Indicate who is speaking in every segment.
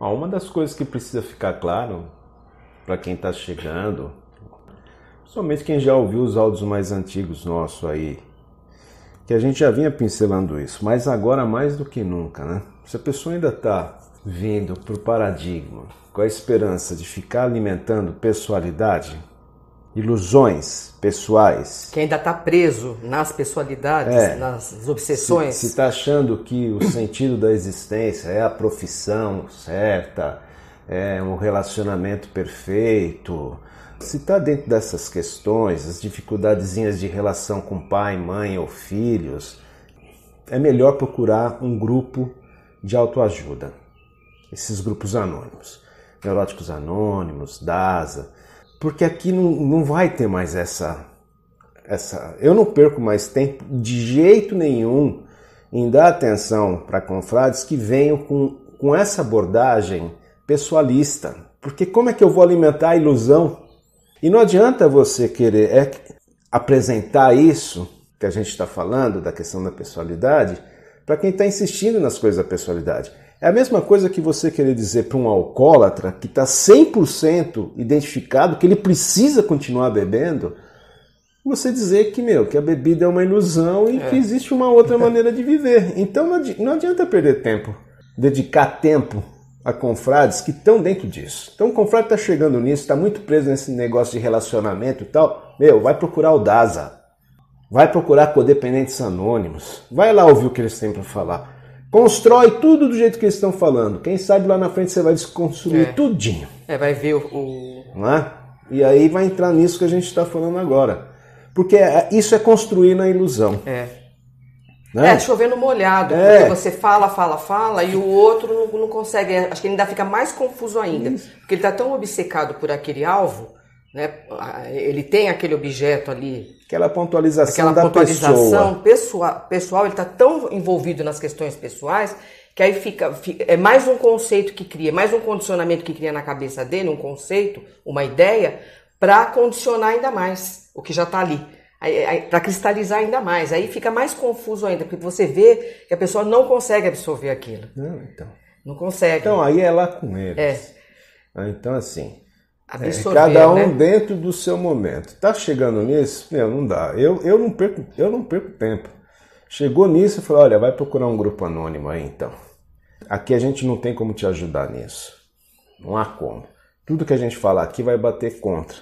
Speaker 1: uma das coisas que precisa ficar claro para quem está chegando, somente quem já ouviu os áudios mais antigos nossos aí, que a gente já vinha pincelando isso, mas agora mais do que nunca, né? Se a pessoa ainda está vindo para o paradigma com a esperança de ficar alimentando pessoalidade, ilusões pessoais.
Speaker 2: Que ainda está preso nas pessoalidades, é. nas
Speaker 1: obsessões. Se está achando que o sentido da existência é a profissão certa, é um relacionamento perfeito, se está dentro dessas questões, as dificuldadezinhas de relação com pai, mãe ou filhos, é melhor procurar um grupo de autoajuda. Esses grupos anônimos. Neuróticos Anônimos, DASA, porque aqui não, não vai ter mais essa, essa. Eu não perco mais tempo de jeito nenhum em dar atenção para confrades que venham com, com essa abordagem pessoalista. Porque como é que eu vou alimentar a ilusão? E não adianta você querer é, apresentar isso que a gente está falando, da questão da pessoalidade, para quem está insistindo nas coisas da pessoalidade. É a mesma coisa que você querer dizer para um alcoólatra que está 100% identificado que ele precisa continuar bebendo, você dizer que, meu, que a bebida é uma ilusão e é. que existe uma outra maneira de viver. Então não adianta perder tempo, dedicar tempo a confrades que estão dentro disso. Então o confrade está chegando nisso, está muito preso nesse negócio de relacionamento e tal. Meu, vai procurar o DASA. Vai procurar codependentes anônimos. Vai lá ouvir o que eles têm para falar. Constrói tudo do jeito que eles estão falando. Quem sabe lá na frente você vai desconstruir é. tudinho.
Speaker 2: É, vai ver o.
Speaker 1: Não é? E aí vai entrar nisso que a gente está falando agora. Porque é, isso é construir na ilusão. É. Né? É,
Speaker 2: chovendo molhado, é. porque você fala, fala, fala e o outro não, não consegue. É, acho que ele ainda fica mais confuso ainda. Isso. Porque ele está tão obcecado por aquele alvo né? Ele tem aquele objeto ali.
Speaker 1: Aquela pontualização aquela da pontualização
Speaker 2: pessoa. Pessoal, pessoal ele está tão envolvido nas questões pessoais que aí fica, fica, é mais um conceito que cria, mais um condicionamento que cria na cabeça dele, um conceito, uma ideia para condicionar ainda mais o que já está ali. Para cristalizar ainda mais, aí fica mais confuso ainda, porque você vê que a pessoa não consegue absorver aquilo. Não, então. Não consegue. Então
Speaker 1: aí é lá com eles. É. Ah, então, assim, absorver. É, cada um né? dentro do seu momento. Tá chegando nisso? Meu, não dá. Eu, eu, não perco, eu não perco tempo. Chegou nisso e falou: olha, vai procurar um grupo anônimo aí então. Aqui a gente não tem como te ajudar nisso. Não há como. Tudo que a gente falar aqui vai bater contra.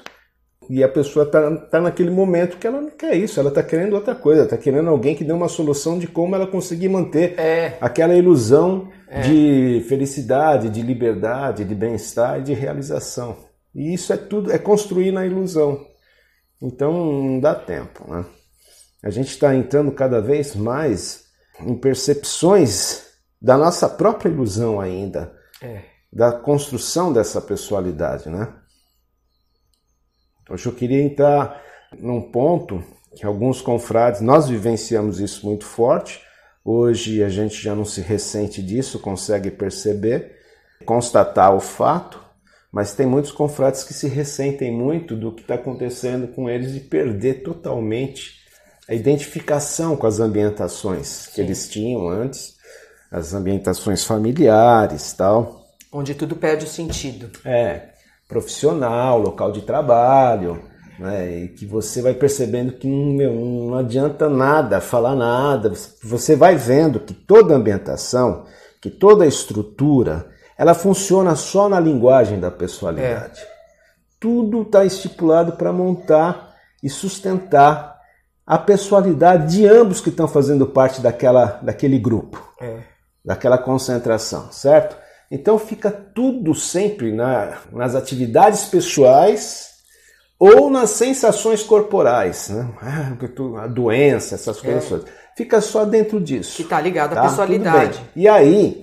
Speaker 1: E a pessoa está tá naquele momento que ela não quer isso, ela está querendo outra coisa, está querendo alguém que dê uma solução de como ela conseguir manter é. aquela ilusão é. de felicidade, de liberdade, de bem-estar e de realização. E isso é tudo, é construir na ilusão. Então não dá tempo, né? A gente está entrando cada vez mais em percepções da nossa própria ilusão ainda, é. da construção dessa pessoalidade, né? Hoje então, eu queria entrar num ponto que alguns confrades, nós vivenciamos isso muito forte, hoje a gente já não se ressente disso, consegue perceber, constatar o fato, mas tem muitos confrades que se ressentem muito do que está acontecendo com eles e perder totalmente a identificação com as ambientações que eles tinham antes, as ambientações familiares tal. Onde tudo perde o sentido. É, profissional, local de trabalho, né? E que você vai percebendo que hum, meu, hum, não adianta nada falar nada. Você vai vendo que toda ambientação, que toda estrutura, ela funciona só na linguagem da pessoalidade. É. Tudo está estipulado para montar e sustentar a pessoalidade de ambos que estão fazendo parte daquela, daquele grupo, é. daquela concentração, certo? Então fica tudo sempre na, nas atividades pessoais ou nas sensações corporais, né? Ah, a doença, essas coisas é. Fica só dentro disso. Que está ligado tá? à pessoalidade. E aí,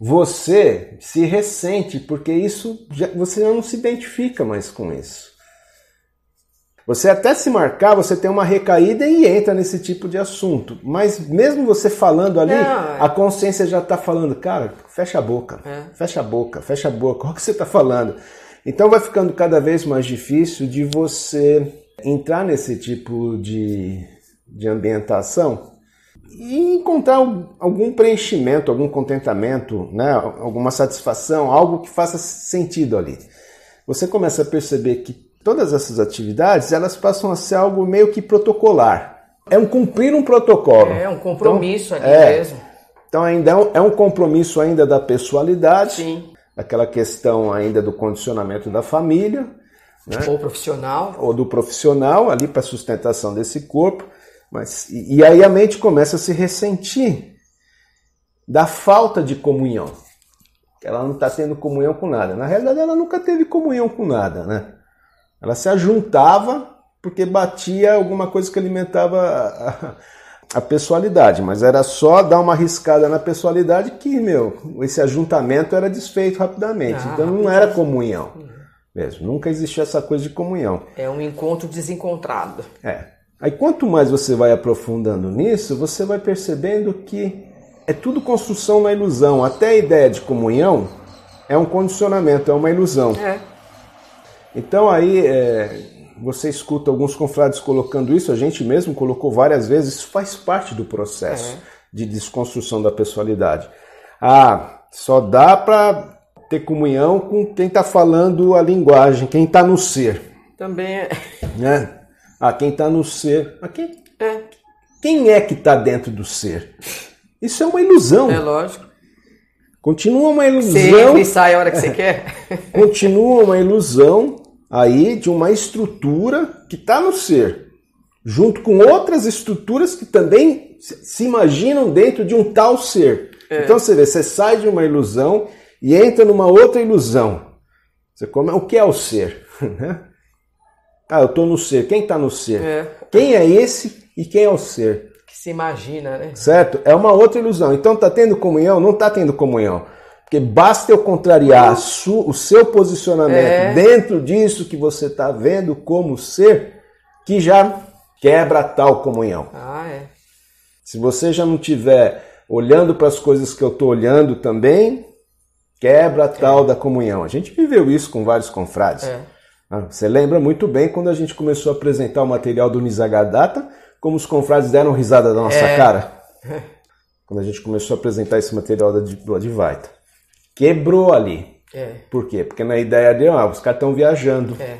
Speaker 1: você se ressente porque isso já, você não se identifica mais com isso. Você até se marcar, você tem uma recaída e entra nesse tipo de assunto. Mas mesmo você falando ali, não, é. a consciência já está falando, cara, fecha a boca, é. fecha a boca, fecha a boca, olha o que você está falando. Então vai ficando cada vez mais difícil de você entrar nesse tipo de, de ambientação e encontrar algum preenchimento, algum contentamento, né? alguma satisfação, algo que faça sentido ali. Você começa a perceber que todas essas atividades elas passam a ser algo meio que protocolar. É um cumprir um protocolo. É um então,
Speaker 2: compromisso então, ali é, mesmo.
Speaker 1: Então ainda é um, é um compromisso ainda da pessoalidade, Sim. daquela questão ainda do condicionamento da família, né? ou profissional, ou do profissional ali para sustentação desse corpo mas, e, e aí a mente começa a se ressentir da falta de comunhão. Ela não está tendo comunhão com nada. Na realidade, ela nunca teve comunhão com nada, né? Ela se ajuntava porque batia alguma coisa que alimentava a, a, pessoalidade, mas era só dar uma riscada na pessoalidade que, meu, esse ajuntamento era desfeito rapidamente. Ah, então não era comunhão mesmo. Nunca existiu essa coisa de comunhão.
Speaker 2: É um encontro desencontrado.
Speaker 1: É. Aí quanto mais você vai aprofundando nisso, você vai percebendo que é tudo construção na ilusão. Até a ideia de comunhão é um condicionamento, é uma ilusão. É. Então aí é, você escuta alguns confrades colocando isso, a gente mesmo colocou várias vezes, isso faz parte do processo é. de desconstrução da personalidade. Ah, só dá para ter comunhão com quem está falando a linguagem, quem está no ser. Também é. Né? a ah, quem está no ser. A quem? É. Quem é que está dentro do ser? Isso é uma ilusão. É lógico. Continua uma ilusão. Sim, sai
Speaker 2: a hora que você quer.
Speaker 1: continua uma ilusão aí de uma estrutura que está no ser, junto com outras estruturas que também se imaginam dentro de um tal ser. É. Então você vê, você sai de uma ilusão e entra numa outra ilusão. Você come, o que é o ser? Né? Ah, eu estou no ser. Quem está no ser? É. Quem é esse e quem é o ser?
Speaker 2: Que se imagina, né?
Speaker 1: Certo? É uma outra ilusão. Então está tendo comunhão? Não está tendo comunhão. Porque basta eu contrariar uhum. o seu posicionamento é. dentro disso que você está vendo como ser, que já quebra tal comunhão. Ah, é. Se você já não tiver olhando para as coisas que eu estou olhando também, quebra tal é. da comunhão. A gente viveu isso com vários confrades. É. Ah, você lembra muito bem quando a gente começou a apresentar o material do Nizagadata, como os confrades deram risada da nossa é... cara. Quando a gente começou a apresentar esse material do Advaita. Quebrou ali. É. Por quê? Porque na ideia de, ah, os caras estão viajando. É.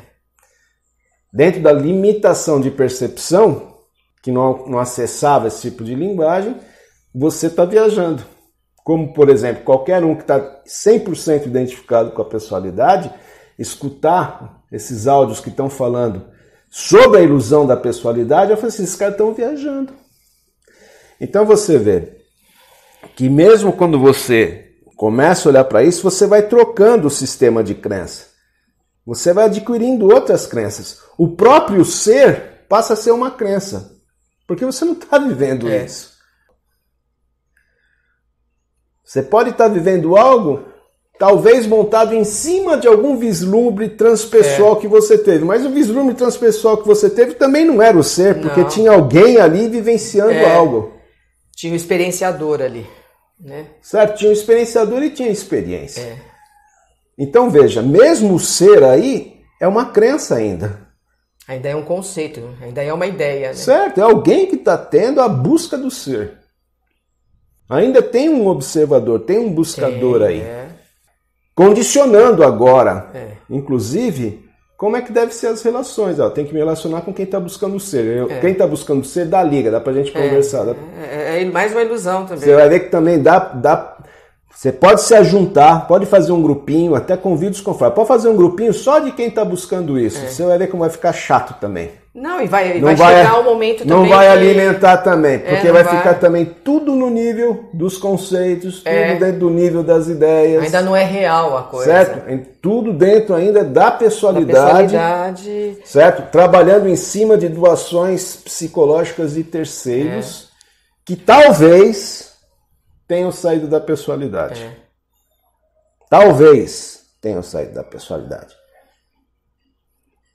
Speaker 1: Dentro da limitação de percepção, que não, não acessava esse tipo de linguagem, você está viajando. Como, por exemplo, qualquer um que está 100% identificado com a personalidade, escutar esses áudios que estão falando sobre a ilusão da pessoalidade, eu falei assim, esses caras estão viajando. Então você vê que mesmo quando você começa a olhar para isso, você vai trocando o sistema de crença. Você vai adquirindo outras crenças. O próprio ser passa a ser uma crença. Porque você não está vivendo é. isso. Você pode estar tá vivendo algo talvez montado em cima de algum vislumbre transpessoal é. que você teve. Mas o vislumbre transpessoal que você teve também não era o ser, porque não. tinha alguém ali vivenciando é. algo.
Speaker 2: Tinha um experienciador ali. Né?
Speaker 1: Certo? Tinha um experienciador e tinha experiência. É. Então veja, mesmo o ser aí é uma crença ainda.
Speaker 2: Ainda é um conceito, ainda é uma ideia. Né?
Speaker 1: Certo, é alguém que está tendo a busca do ser. Ainda tem um observador, tem um buscador tem, aí. É condicionando agora, é. inclusive, como é que deve ser as relações. Ó, tem que me relacionar com quem está buscando ser. Eu, é. Quem está buscando ser dá liga, dá para gente é. conversar.
Speaker 2: É, é, é, mais uma ilusão também. Você vai
Speaker 1: ver que também dá, dá você pode se ajuntar, pode fazer um grupinho, até convido os confrades. Pode fazer um grupinho só de quem está buscando isso. É. Você vai ver como vai ficar chato também.
Speaker 2: Não, e vai, não vai, chegar o momento também. Não vai que... alimentar
Speaker 1: também, é, porque é, vai, vai, ficar também tudo no nível dos conceitos, é. tudo é. dentro do nível das ideias. Ainda
Speaker 2: não é real
Speaker 1: a coisa. Certo? Em, tudo dentro ainda é da pessoalidade. Da pessoalidade. Certo? Trabalhando em cima de doações psicológicas de terceiros é. que talvez tenham saído da pessoalidade. Talvez tenham saído da pessoalidade.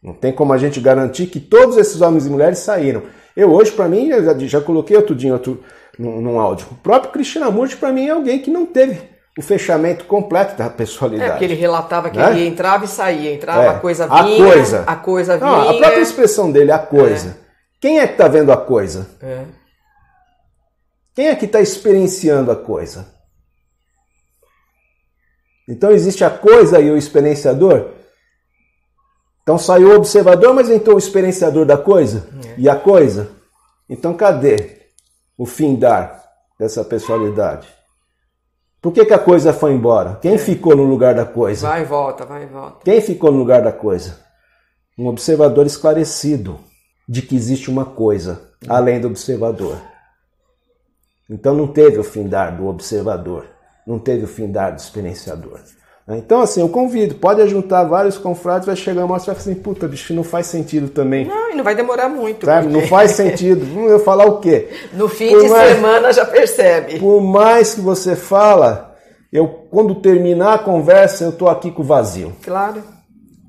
Speaker 1: Não tem como a gente garantir que todos esses homens e mulheres saíram. Eu hoje, para mim, já, já, coloquei outro dia outro, num, num áudio. O próprio Murti, para mim, é alguém que não teve o fechamento completo da pessoalidade. É, porque ele
Speaker 2: relatava que né? ele entrava e saía, entrava, é, a coisa vinha, a coisa, a coisa vinha. Não, a própria
Speaker 1: expressão dele, a é. coisa. É. Quem é que está vendo a coisa? É. Quem é que está experienciando a coisa? Então existe a coisa e o experienciador? Então saiu o observador, mas entrou o experienciador da coisa é. e a coisa. Então cadê o fim dar dessa personalidade? Por que, que a coisa foi embora? Quem é. ficou no lugar da coisa? Vai
Speaker 2: e volta, vai e volta.
Speaker 1: Quem ficou no lugar da coisa? Um observador esclarecido de que existe uma coisa além do observador. Então não teve o fim dar do observador, não teve o fim dar do experienciador. Né? Então, assim, eu convido, pode juntar vários confrades, vai chegar uma hora e vai falar assim, puta, bicho, não faz sentido também. Não,
Speaker 2: e não vai demorar muito. Porque... Não faz sentido.
Speaker 1: Hum, eu falar o quê? No fim por de mais... semana já percebe. Por mais que você fala, eu quando terminar a conversa, eu tô aqui com vazio. Claro.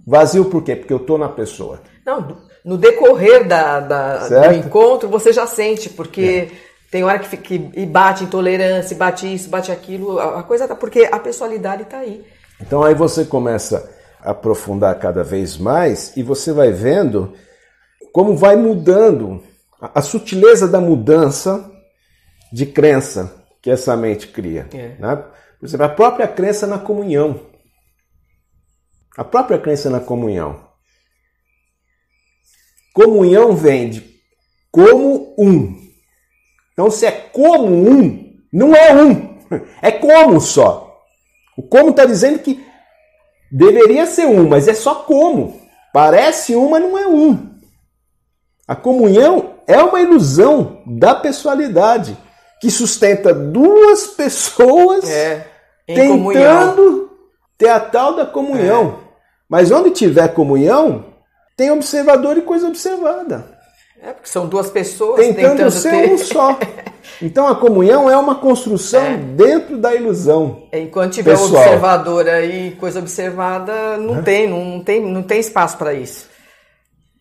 Speaker 1: Vazio por quê? Porque eu tô na pessoa.
Speaker 2: Não, no decorrer da, da do encontro, você já sente, porque... É. Tem hora que, que e bate intolerância, bate isso, bate aquilo, a, coisa tá. Porque a pessoalidade tá aí.
Speaker 1: Então aí você começa a aprofundar cada vez mais e você vai vendo como vai mudando a sutileza da mudança de crença que essa mente cria. É. Né? Por exemplo, a própria crença na comunhão. A própria crença na comunhão. Comunhão vem de como um. Então, se é como um, não é um, é como só. O como está dizendo que deveria ser um, mas é só como. Parece um, mas não é um. A comunhão é uma ilusão da pessoalidade que sustenta duas pessoas é, tentando comunhão. ter a tal da comunhão. É. Mas onde tiver comunhão, tem observador e coisa observada.
Speaker 2: É porque são duas pessoas tentando, tentando ser ter... um só.
Speaker 1: Então a comunhão é uma construção é. dentro da ilusão.
Speaker 2: Enquanto tiver pessoal. observador aí, coisa observada, não é. tem, não tem, não tem espaço para isso.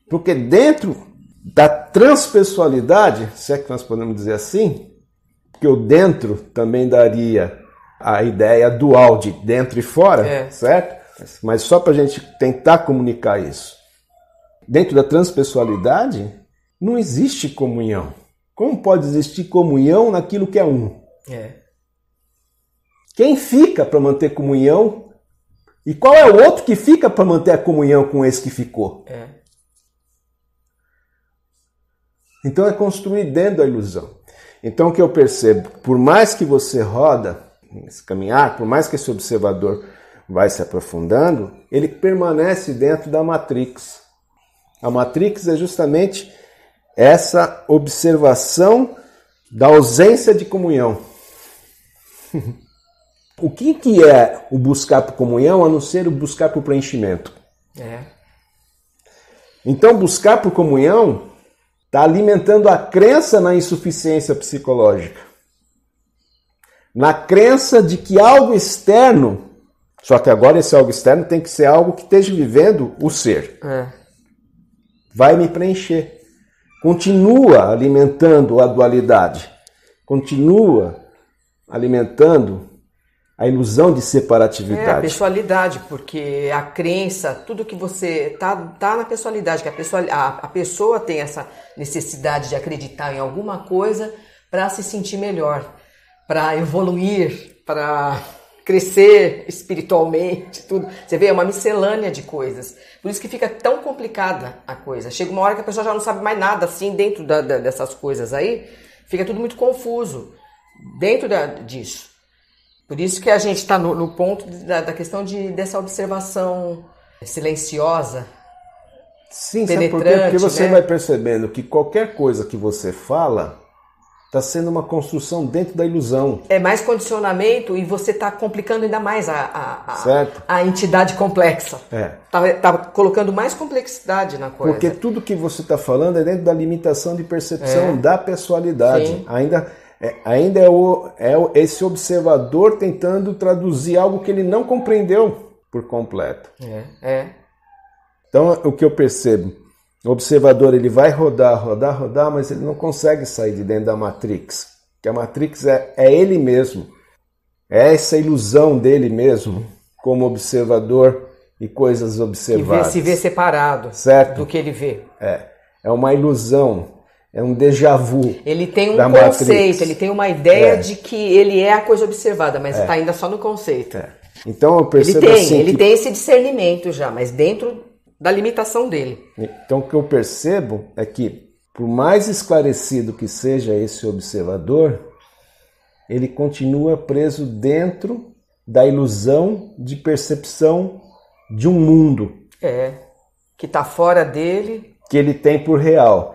Speaker 1: Porque dentro da transpessoalidade, se é que nós podemos dizer assim, que o dentro também daria a ideia dual de dentro e fora, é. certo? Mas só para a gente tentar comunicar isso. Dentro da transpessoalidade, não existe comunhão. Como pode existir comunhão naquilo que é um? É. Quem fica para manter comunhão? E qual é o outro que fica para manter a comunhão com esse que ficou? É. Então é construir dentro da ilusão. Então o que eu percebo, por mais que você roda esse caminhar, por mais que esse observador vai se aprofundando, ele permanece dentro da matrix. A matrix é justamente essa observação da ausência de comunhão. o que, que é o buscar por comunhão a não ser o buscar por preenchimento? É. Então, buscar por comunhão está alimentando a crença na insuficiência psicológica, na crença de que algo externo, só que agora esse algo externo tem que ser algo que esteja vivendo o ser, é. vai me preencher continua alimentando a dualidade, continua alimentando a ilusão de separatividade. É, a
Speaker 2: pessoalidade, porque a crença, tudo que você tá tá na pessoalidade, que a pessoa a, a pessoa tem essa necessidade de acreditar em alguma coisa para se sentir melhor, para evoluir, para crescer espiritualmente, tudo. Você vê, é uma miscelânea de coisas. Por isso que fica tão complicada a coisa. Chega uma hora que a pessoa já não sabe mais nada, assim, dentro da, da, dessas coisas aí, fica tudo muito confuso dentro da, disso. Por isso que a gente está no, no, ponto da, da questão de, dessa observação silenciosa, Sim, penetrante. Sabe por quê? Porque você né? vai
Speaker 1: percebendo que qualquer coisa que você fala Está sendo uma construção dentro da ilusão.
Speaker 2: É mais condicionamento e você está complicando ainda mais a, a, certo. a, entidade complexa. É. Está tá colocando mais complexidade na coisa. Porque
Speaker 1: tudo que você está falando é dentro da limitação de percepção é. da pessoalidade. Sim. Ainda é, ainda é, o, é esse observador tentando traduzir algo que ele não compreendeu por completo. É. é. Então, o que eu percebo? O observador ele vai rodar, rodar, rodar, mas ele não consegue sair de dentro da Matrix. Que a Matrix é, é ele mesmo. É essa ilusão dele mesmo como observador e coisas observadas. E vê, se vê separado certo? do que ele vê. É, é uma ilusão, é um déjà vu. Ele tem um conceito, Matrix.
Speaker 2: ele tem uma ideia é. de que ele é a coisa observada, mas está é. Tá ainda só no conceito.
Speaker 1: É. Então eu percebo ele tem, assim. Ele que... tem
Speaker 2: esse discernimento já, mas dentro da limitação dele.
Speaker 1: Então, o que eu percebo é que, por mais esclarecido que seja esse observador, ele continua preso dentro da ilusão de percepção de um mundo.
Speaker 2: É, que está fora dele.
Speaker 1: Que ele tem por real.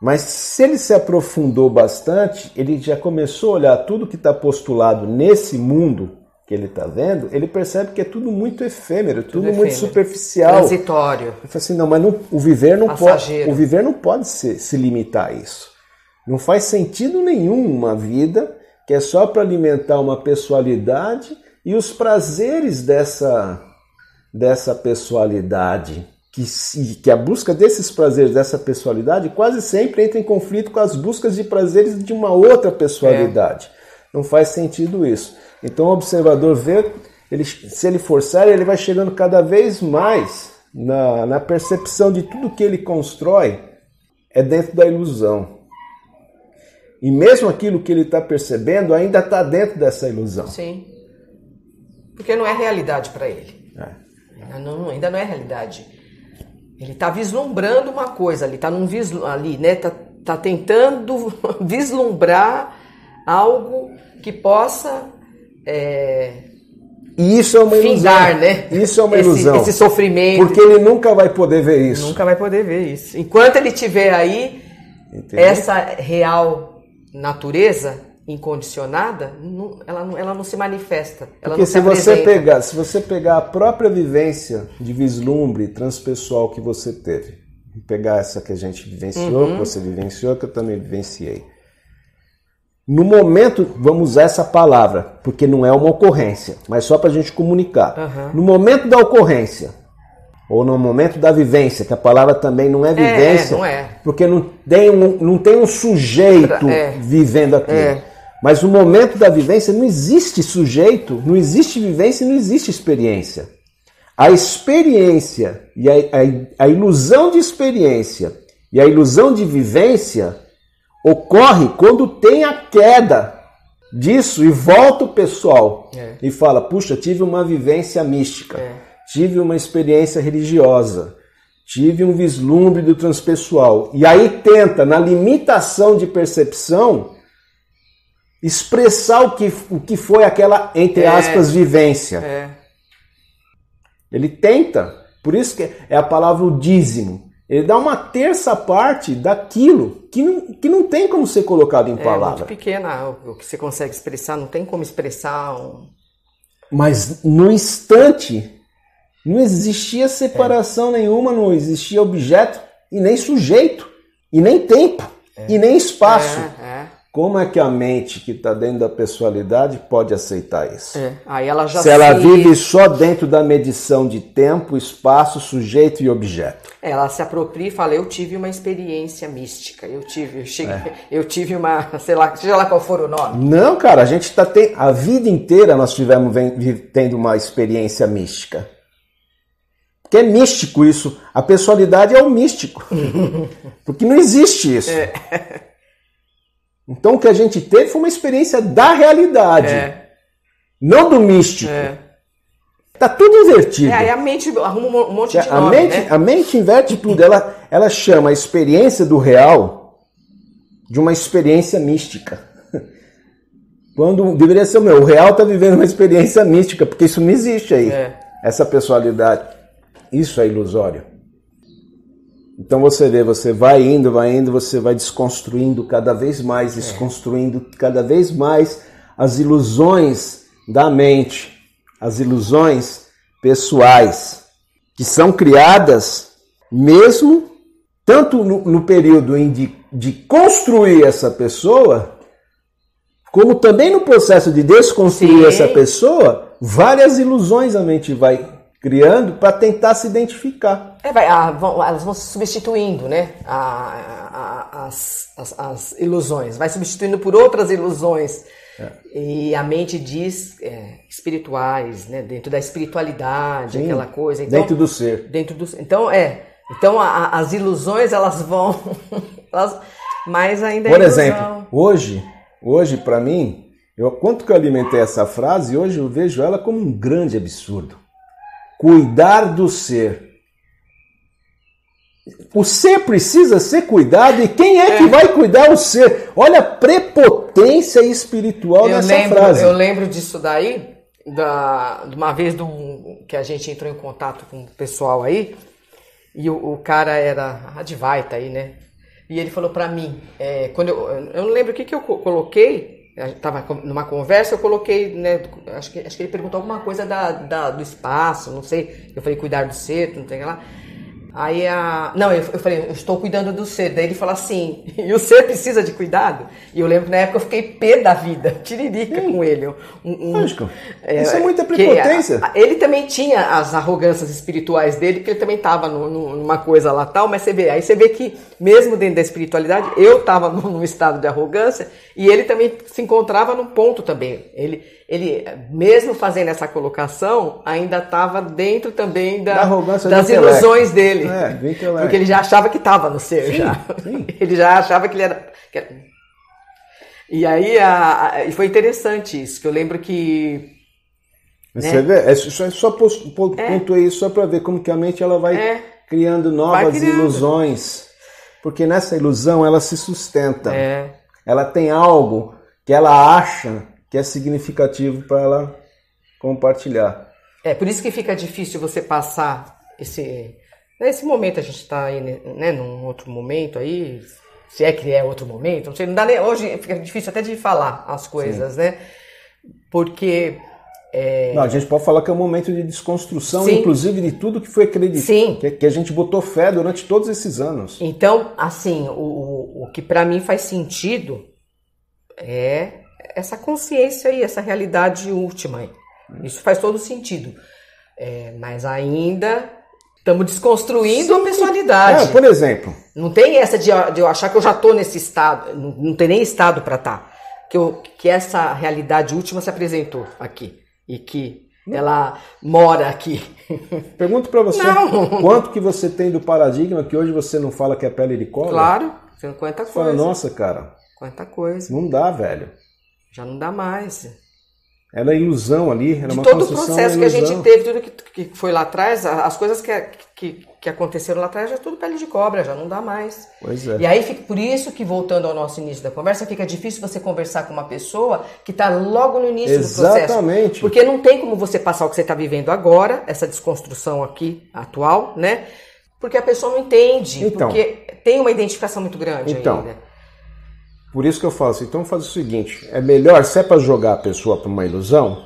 Speaker 1: Mas se ele se aprofundou bastante, ele já começou a olhar tudo que está postulado nesse mundo que ele está vendo, ele percebe que é tudo muito efêmero, tudo, tudo efêmero. muito superficial.
Speaker 2: Transitório. Ele
Speaker 1: fala assim, não, mas não, o viver não pode, o viver não pode se, se limitar a isso. Não faz sentido nenhum uma vida que é só para alimentar uma pessoalidade e os prazeres dessa dessa pessoalidade. Que, que a busca desses prazeres, dessa pessoalidade, quase sempre entra em conflito com as buscas de prazeres de uma outra é. pessoalidade. É. Não faz sentido isso. Então o observador vê, ele, se ele forçar, ele vai chegando cada vez mais na, na percepção de tudo que ele constrói é dentro da ilusão. E mesmo aquilo que ele está percebendo ainda está dentro dessa ilusão.
Speaker 2: Sim. Porque não é realidade para ele.
Speaker 1: É.
Speaker 2: Ainda, não, ainda não é realidade. Ele está vislumbrando uma coisa ali, está num ali, né? está tá tentando vislumbrar algo que possa é...
Speaker 1: E isso é uma ilusão. Findar,
Speaker 2: né? Isso é uma esse, ilusão. Esse sofrimento. Porque
Speaker 1: ele nunca vai poder ver isso. Nunca vai poder ver isso.
Speaker 2: Enquanto ele tiver aí
Speaker 1: Entendi. essa
Speaker 2: real natureza incondicionada, não, ela, não, ela não se manifesta. Ela Porque não se, se você pegar,
Speaker 1: se você pegar a própria vivência de vislumbre transpessoal que você teve, pegar essa que a gente vivenciou, uhum. que você vivenciou, que eu também vivenciei no momento, vamos usar essa palavra, porque não é uma ocorrência, mas só para a gente comunicar. Uhum. No momento da ocorrência, ou no momento da vivência, que a palavra também não é, é vivência, é, não é. porque não tem, um, não tem um sujeito é. vivendo aqui. É. Mas no momento da vivência não existe sujeito, não existe vivência, não existe experiência. A experiência e a, a, a ilusão de experiência e a ilusão de vivência ocorre quando tem a queda disso e volta o pessoal é. e fala: puxa, tive uma vivência mística, é. tive uma experiência religiosa, tive um vislumbre do transpessoal. E aí tenta, na limitação de percepção, expressar o que, o que foi aquela, entre é. aspas, é. vivência. Ele tenta. Por isso que é a palavra o dízimo. Ele dá uma terça parte daquilo que não, que não tem como ser colocado em é, palavra. É muito
Speaker 2: pequena o que você consegue expressar, não tem como expressar. Um...
Speaker 1: Mas no instante não existia separação é. nenhuma, não existia objeto e nem sujeito, e nem tempo, é. e nem espaço. É. Como é que a mente que está dentro da pessoalidade pode aceitar isso?
Speaker 2: É, aí ela já se, se ela vive
Speaker 1: só dentro da medição de tempo, espaço, sujeito e objeto.
Speaker 2: Ela se apropria e fala: Eu tive uma experiência mística, eu tive, eu, cheguei, é. eu tive uma, sei lá, seja lá qual for o nome.
Speaker 1: Não, cara, a gente está a vida inteira nós tivemos tendo uma experiência mística. Porque é místico isso. A pessoalidade é o místico. Porque não existe isso.
Speaker 2: É.
Speaker 1: Então o que a gente teve foi uma experiência da realidade, é. não do místico. É. Tá tudo invertido. É, aí
Speaker 2: a mente arruma um monte de é, a nome, mente, né? A
Speaker 1: mente inverte tudo. Ela, ela chama a experiência do real de uma experiência mística. Quando deveria ser o meu, o real está vivendo uma experiência mística, porque isso não existe aí. É. Essa personalidade, Isso é ilusório. Então você vê, você vai indo, vai indo, você vai desconstruindo cada vez mais, é. desconstruindo cada vez mais as ilusões da mente, as ilusões pessoais, que são criadas mesmo tanto no, no período de, de construir essa pessoa, como também no processo de desconstruir Sim. essa pessoa, várias ilusões a mente vai criando para tentar se identificar.
Speaker 2: É, vai, a, ah, vão, elas vão substituindo, né? A, a, as, as, as, ilusões, vai substituindo por outras ilusões. É. E a mente diz é, espirituais, né? Dentro da espiritualidade, Sim, aquela coisa. Então, dentro do ser. Dentro do, então é. Então as ilusões elas vão, elas, mas ainda. É por exemplo,
Speaker 1: hoje, hoje para mim, eu quanto que eu alimentei essa frase, hoje eu vejo ela como um grande absurdo cuidar do ser. O ser precisa ser cuidado e quem é que é. vai cuidar o ser? Olha a prepotência espiritual eu nessa lembro, frase. Eu
Speaker 2: lembro disso daí, da, de uma vez do, que a gente entrou em contato com o pessoal aí, e o, o cara era advaita aí, né? E ele falou para mim, é, quando eu, eu não lembro o que, que eu coloquei, Estava é, numa conversa, eu coloquei, né? Acho que, acho que ele perguntou alguma coisa da, da, do espaço, não sei. Eu falei cuidar do seto, não sei o que lá. Aí a. Não, eu, eu falei, eu estou cuidando do ser. Daí ele falou assim, e o ser precisa de cuidado? E eu lembro que na época eu fiquei pé da vida, tiririca com ele. Um, um, Lógico. É, Isso é muita prepotência. A, a, ele também tinha as arrogâncias espirituais dele, porque ele também estava numa coisa lá tal, mas você vê, aí você vê que, mesmo dentro da espiritualidade, eu estava num estado de arrogância e ele também se encontrava num ponto também. Ele, ele mesmo fazendo essa colocação, ainda estava dentro também da, da das ilusões dele. É, vem Porque ele já achava que estava no ser, sim, já. Sim. Ele já achava que ele era. Que era... E aí a, a, e foi interessante isso, que eu lembro que.
Speaker 1: Né? Você vê, é, só, é só pontuei é. isso só para ver como que a mente ela vai é. criando novas vai criando. ilusões. Porque nessa ilusão ela se sustenta. É. Ela tem algo que ela acha que é significativo para ela compartilhar.
Speaker 2: É por isso que fica difícil você passar esse Nesse momento a gente está aí, né, num outro momento aí, se é que é outro momento, não sei, não dá nem, hoje fica difícil até de falar as coisas, Sim. né? Porque é... Não, a gente
Speaker 1: pode falar que é um momento de desconstrução, Sim. inclusive de tudo que foi acreditado, que, que, a gente botou fé durante todos esses anos.
Speaker 2: Então, assim, o, o que para mim faz sentido é essa consciência aí, essa realidade última aí. Hum. Isso faz todo sentido. É, mas ainda Estamos desconstruindo Sim. a personalidade. É, por exemplo. Não tem essa de, de, eu achar que eu já estou nesse estado. Não, não tem nem estado para estar. Tá. Que, que essa realidade última se apresentou aqui. E que não. ela mora aqui. Pergunto para você. Não. Quanto
Speaker 1: que você tem do paradigma que hoje você não fala que é pele de cobra. Claro.
Speaker 2: Você não conta coisa. Fala, nossa,
Speaker 1: cara. Quanta coisa. Não dá, velho.
Speaker 2: Já não dá mais
Speaker 1: é ilusão ali, era é de uma todo o processo é que a gente
Speaker 2: teve, tudo que, que foi lá atrás, as coisas que, que, que aconteceram lá atrás já é tudo pele de cobra, já não dá mais. Pois é. E aí fica por isso que voltando ao nosso início da conversa, fica difícil você conversar com uma pessoa que está logo no início Exatamente. do processo. Exatamente. Porque não tem como você passar o que você está vivendo agora, essa desconstrução aqui atual, né? Porque a pessoa não entende, então, porque tem uma identificação muito grande então,
Speaker 1: por isso que eu falo assim, então faz o seguinte, é melhor, se é para jogar a pessoa para uma ilusão,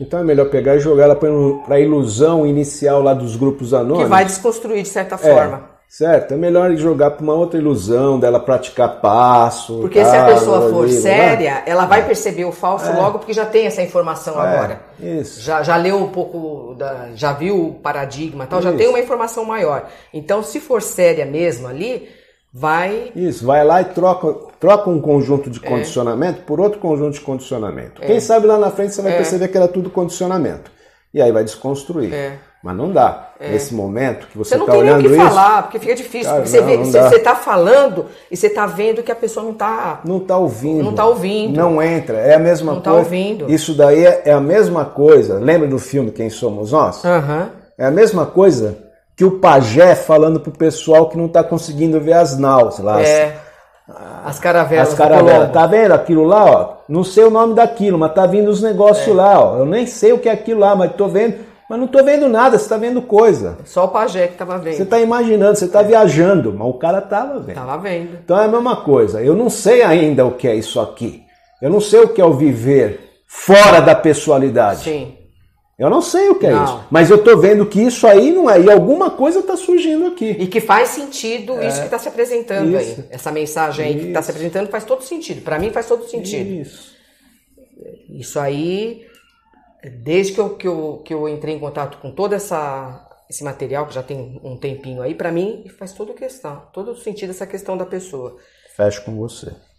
Speaker 1: então é melhor pegar e jogar ela para a ilusão inicial lá dos grupos anônimos. Que vai
Speaker 2: desconstruir de certa é, forma.
Speaker 1: certo, é melhor jogar para uma outra ilusão dela praticar passo. Porque tal, se a pessoa for ali, né? séria,
Speaker 2: ela vai é. perceber o falso é. logo porque já tem essa informação é, agora. Isso. Já, já leu um pouco, da, já viu o paradigma tal, isso. já tem uma informação maior. Então, se for séria mesmo
Speaker 1: ali, vai. Isso, vai lá e troca, troca um conjunto de é. condicionamento é. por outro conjunto de condicionamento. É. Quem sabe lá na frente você vai é. perceber que era tudo condicionamento. E aí vai desconstruir. É. Mas não dá. É. Nesse momento que você está olhando isso... Você não tá nem o que isso, falar,
Speaker 2: porque fica difícil. Cara, porque não, você está falando e você está vendo que a pessoa não está...
Speaker 1: Não está ouvindo. Não está
Speaker 2: ouvindo. Não
Speaker 1: entra. É a mesma não tá coisa. Não está ouvindo. Isso daí é, a mesma coisa. Lembra do filme Quem Somos Nós? Uhum. É a mesma coisa que o pajé falando pro pessoal que não tá conseguindo ver as naus lá. É.
Speaker 2: As, caravelas. As caravelas.
Speaker 1: Tá vendo aquilo lá, ó? Não sei o nome daquilo, mas tá vindo os negócios é. lá, ó. Eu nem sei o que é aquilo lá, mas tô vendo. Mas não tô vendo nada, você tá vendo coisa. Só o
Speaker 2: pajé que tava vendo. Você tá
Speaker 1: imaginando, você tá é. viajando, mas o cara tava vendo. Tava vendo. Então é a mesma coisa. Eu não sei ainda o que é isso aqui. Eu não sei o que é o viver fora da pessoalidade. Sim. Eu não sei o que é isso. Mas eu tô vendo que isso aí não é. E alguma coisa está surgindo aqui. E que faz sentido é. isso que está se
Speaker 2: apresentando isso. aí. Essa mensagem aí tá isso. que está se apresentando faz todo sentido. Para mim faz todo sentido. Isso. Isso aí, desde que eu, que eu, que eu entrei em contato com todo essa, esse material, que já tem um tempinho aí, para mim faz toda questão, todo sentido essa questão da pessoa.
Speaker 1: Fecho com você.